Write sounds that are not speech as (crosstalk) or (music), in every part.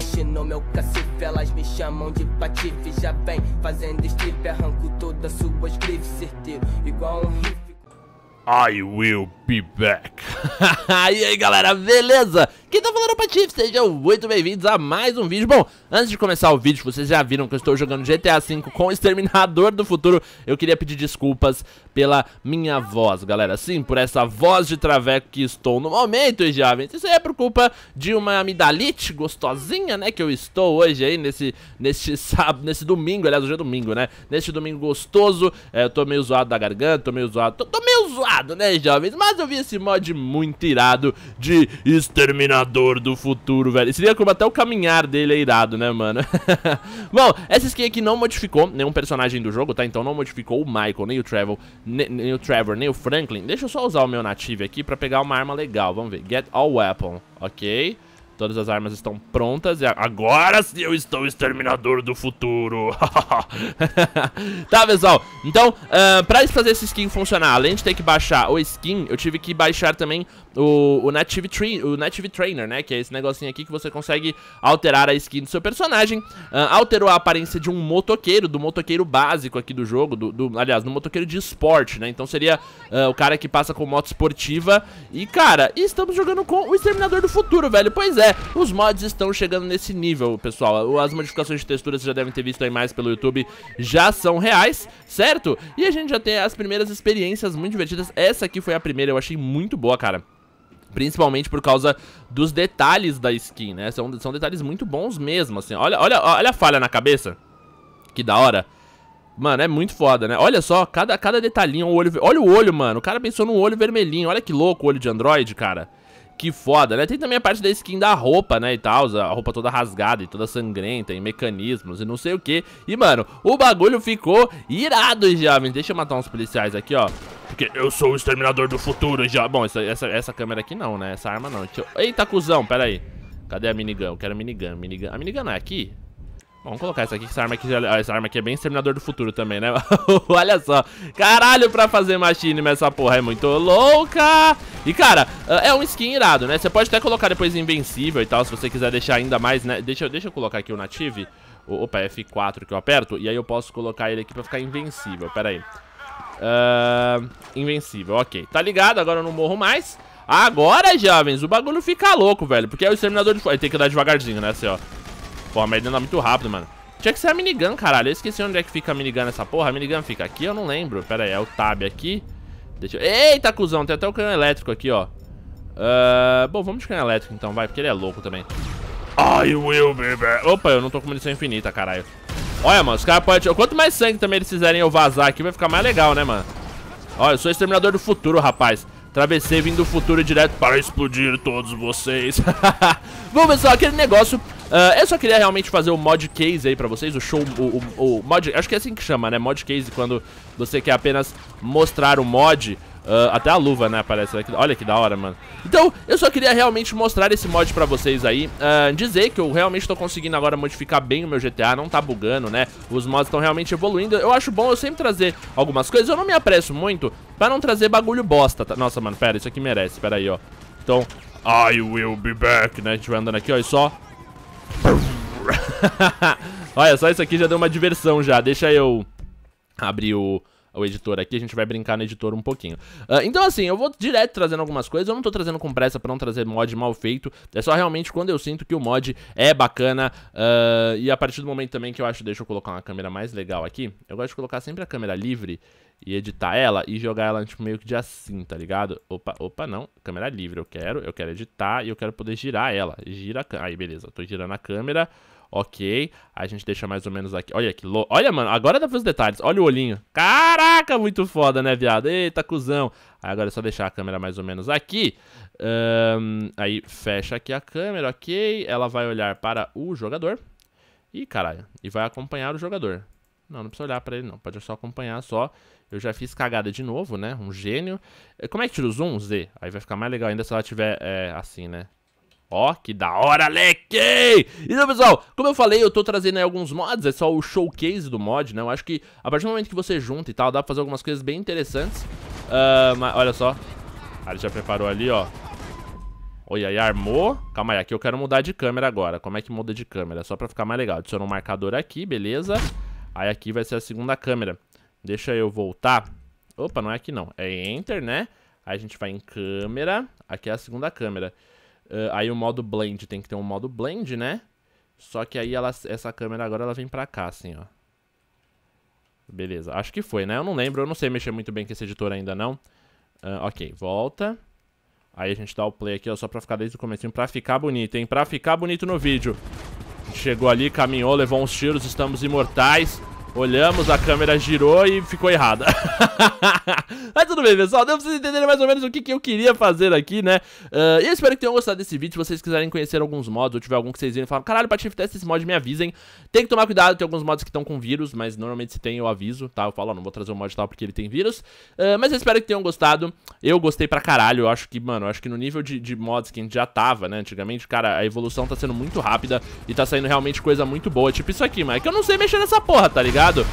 mexe no meu cacife. Elas me chamam de patife. Já vem fazendo strip, arranco todas suas grifes, certeiro, igual um riff. I will be back. (laughs) e aí galera, beleza? Quem tá falando é o Patife, sejam muito bem-vindos a mais um vídeo. Bom, antes de começar o vídeo, vocês já viram que eu estou jogando GTA V com o Exterminador do Futuro. Eu queria pedir desculpas pela minha voz, galera. Sim, por essa voz de traveco que estou no momento, jovens. Isso aí é por culpa de uma amidalite gostosinha, né, que eu estou hoje aí nesse, nesse sábado, nesse domingo, aliás, hoje é domingo, né? Neste domingo gostoso, é, eu tô meio zoado da garganta, tô meio zoado, tô, tô meio zoado, né, jovens? Mas eu vi esse mod muito irado de Exterminador Caminhador do futuro, velho. Seria como até o caminhar dele é irado, né, mano? (laughs) Bom, essa skin aqui não modificou nenhum personagem do jogo, tá? Então não modificou o Michael, nem o Trevor, nem, nem o Trevor, nem o Franklin. Deixa eu só usar o meu nativo aqui pra pegar uma arma legal. Vamos ver. Get all weapon. Ok. Todas as armas estão prontas. E agora sim eu estou exterminador do futuro. (laughs) tá, pessoal. Então, uh, pra fazer esse skin funcionar, além de ter que baixar o skin, eu tive que baixar também o, o, Native, Tree, o Native Trainer, né? Que é esse negocinho aqui que você consegue alterar a skin do seu personagem. Uh, alterou a aparência de um motoqueiro, do motoqueiro básico aqui do jogo. Do, do aliás, do motoqueiro de esporte, né? Então seria uh, o cara que passa com moto esportiva. E, cara, estamos jogando com o Exterminador do Futuro, velho. Pois é os mods estão chegando nesse nível, pessoal. As modificações de textura, vocês já devem ter visto aí mais pelo YouTube, já são reais, certo? E a gente já tem as primeiras experiências muito divertidas. Essa aqui foi a primeira, eu achei muito boa, cara. Principalmente por causa dos detalhes da skin, né? São, são detalhes muito bons mesmo, assim. Olha, olha, olha a falha na cabeça. Que da hora. Mano, é muito foda, né? Olha só, cada, cada detalhinho, o olho... Olha o olho, mano. O cara pensou num olho vermelhinho. Olha que louco o olho de Android, cara. Que foda, né? Tem também a parte da skin da roupa, né, e tal, a roupa toda rasgada e toda sangrenta, e mecanismos e não sei o que. E, mano, o bagulho ficou irado, jovens. Deixa eu matar uns policiais aqui, ó. Porque eu sou o exterminador do futuro, já. Bom, essa, essa, essa câmera aqui não, né? Essa arma não. Eu... Eita, cuzão, pera aí. Cadê a minigun? Eu quero a minigun, minigun. A minigun não é aqui? vamos colocar essa aqui, essa arma aqui, ah, essa arma aqui é bem Exterminador do Futuro também, né? (laughs) Olha só, caralho pra fazer machine, mas essa porra é muito louca! E, cara, ah, é um skin irado, né? Você pode até colocar depois invencível e tal, se você quiser deixar ainda mais, né? Deixa, deixa eu colocar aqui o native, o, opa, F4 que eu aperto, e aí eu posso colocar ele aqui pra ficar invencível, pera aí. Uh, invencível, ok. Tá ligado, agora eu não morro mais. Agora, jovens, o bagulho fica louco, velho, porque é o exterminador de fogo. Tem que andar devagarzinho, né, assim, ó. Pô, a merda anda muito rápido, mano. Tinha que ser a minigun, caralho. Eu esqueci onde é que fica a minigun nessa porra. A minigun fica aqui, eu não lembro. Pera aí, é o tab aqui. Deixa eu... Eita, cuzão, tem até o canhão elétrico aqui, ó. Uh... Bom, vamos de canhão elétrico então, vai, porque ele é louco também. I will be back. Opa, eu não tô com munição infinita, caralho. Olha, mano, os caras podem... Quanto mais sangue também eles fizerem eu vazar aqui, vai ficar mais legal, né, mano? Olha, eu sou exterminador do futuro, rapaz. Travessei vindo do futuro direto para explodir todos vocês. (laughs) Bom, pessoal, aquele negócio Uh, eu só queria realmente fazer o mod case aí pra vocês, o show, o, o, o, mod, acho que é assim que chama, né, mod case, quando você quer apenas mostrar o mod, uh, até a luva, né, aparece, né? olha que da hora, mano. Então, eu só queria realmente mostrar esse mod pra vocês aí, uh, dizer que eu realmente tô conseguindo agora modificar bem o meu GTA, não tá bugando, né, os mods estão realmente evoluindo, eu acho bom eu sempre trazer algumas coisas, eu não me apresso muito pra não trazer bagulho bosta, tá? nossa, mano, pera, isso aqui merece, pera aí, ó, então... I will be back, né? A gente vai andando aqui, ó, e só (laughs) Olha, só isso aqui já deu uma diversão já. Deixa eu abrir o o editor aqui, a gente vai brincar no editor um pouquinho. Uh, então, assim, eu vou direto trazendo algumas coisas, eu não tô trazendo com pressa pra não trazer mod mal feito, é só realmente quando eu sinto que o mod é bacana, uh, e a partir do momento também que eu acho, deixa eu colocar uma câmera mais legal aqui, eu gosto de colocar sempre a câmera livre, e editar ela e jogar ela tipo, meio que de assim, tá ligado? Opa, opa, não. Câmera livre, eu quero, eu quero editar e eu quero poder girar ela. Gira a câmera. Aí, beleza, tô girando a câmera. Ok, a gente deixa mais ou menos aqui. Olha que louco. Olha, mano, agora dá pra ver os detalhes. Olha o olhinho. Caraca, muito foda, né, viado? Eita, cuzão. Agora é só deixar a câmera mais ou menos aqui. Um, aí fecha aqui a câmera, ok. Ela vai olhar para o jogador. Ih, caralho. E vai acompanhar o jogador. Não, não precisa olhar para ele, não. Pode só acompanhar, só. Eu já fiz cagada de novo, né? Um gênio. Eh, como é que tira o zoom? Z. Aí vai ficar mais legal ainda se ela tiver é, assim, né? Ó, que da hora, leque! Então, pessoal, como eu falei, eu tô trazendo aí alguns mods, é só o showcase do mod, né? Eu acho que a partir do momento que você junta e tal, dá pra fazer algumas coisas bem interessantes. Uh, mas, olha só. Ah, ele já preparou ali, ó. Olha, aí armou. Calma aí, aqui eu quero mudar de câmera agora. Como é que muda de câmera? Só pra ficar mais legal. Adiciona um marcador aqui, beleza. Aí aqui vai ser a segunda câmera. Deixa eu voltar. Opa, não é aqui não. É Enter, né? Aí a gente vai em câmera. Aqui é a segunda câmera. Uh, aí o modo blend tem que ter um modo blend, né? Só que aí ela, essa câmera agora ela vem pra cá, assim, ó. Beleza, acho que foi, né? Eu não lembro, eu não sei mexer muito bem com esse editor ainda, não. Uh, ok, volta. Aí a gente dá o play aqui, ó, só pra ficar desde o começo pra ficar bonito, hein? Pra ficar bonito no vídeo. Chegou ali, caminhou, levou uns tiros, estamos imortais. Olhamos, a câmera girou e ficou errada. (laughs) Mas tudo bem, pessoal. Deu pra vocês entenderem mais ou menos o que, que eu queria fazer aqui, né? Uh, ah, e eu espero que tenham gostado desse vídeo. Se vocês quiserem conhecer alguns mods ou tiver algum que vocês viram e falam, caralho, pra shift esse mod, me avisem. Tem que tomar cuidado, tem alguns mods que estão com vírus, mas normalmente se tem eu aviso, tá? Eu falo, ó, não vou trazer o um mod tal porque ele tem vírus. Uh, mas eu espero que tenham gostado. Eu gostei pra caralho. Eu acho que, mano, eu acho que no nível de, de mods que a gente já tava, né, antigamente, cara, a evolução tá sendo muito rápida e tá saindo realmente coisa muito boa. Tipo isso aqui, mas é que eu não sei mexer nessa porra, tá ligado? ligado?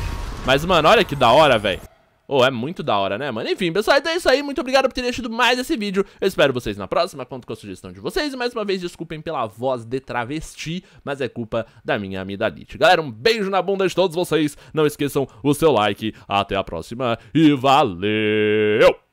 Mas, mano, olha que da hora, velho. Oh, é muito da hora, né, mano? Enfim, pessoal, então é isso aí. Muito obrigado por terem assistido mais esse vídeo. Eu espero vocês na próxima, conto com a sugestão de vocês. E mais uma vez, desculpem pela voz de travesti, mas é culpa da minha amidalite. Galera, um beijo na bunda de todos vocês. Não esqueçam o seu like. Até a próxima e valeu!